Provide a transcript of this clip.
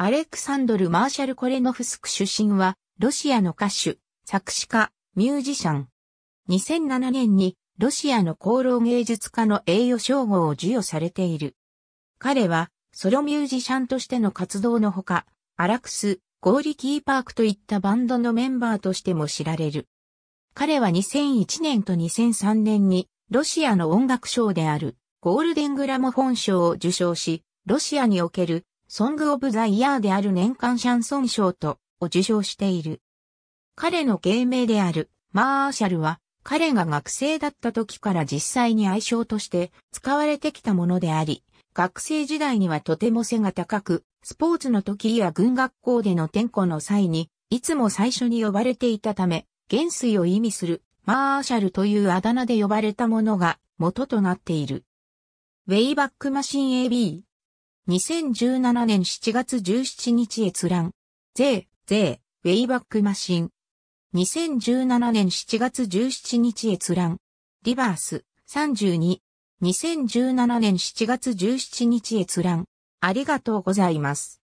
アレクサンドル・マーシャル・コレノフスク出身は、ロシアの歌手、作詞家、ミュージシャン。2007年に、ロシアの功労芸術家の栄誉称号を授与されている。彼は、ソロミュージシャンとしての活動のほか、アラクス、ゴーリキーパークといったバンドのメンバーとしても知られる。彼は2001年と2003年に、ロシアの音楽賞である、ゴールデングラモフォン賞を受賞し、ロシアにおけるソング・オブ・ザ・イヤーである年間シャンソン賞と、を受賞している。彼の芸名である、マーシャルは、彼が学生だった時から実際に愛称として使われてきたものであり、学生時代にはとても背が高く、スポーツの時や軍学校での転校の際に、いつも最初に呼ばれていたため、元帥を意味する、マーシャルというあだ名で呼ばれたものが元となっている。ウェイバックマシン AB 2017年7月17日閲覧。ゼー、ウェイバックマシン。2017年7月17日閲覧。リバース、32。2017年7月17日閲覧。ありがとうございます。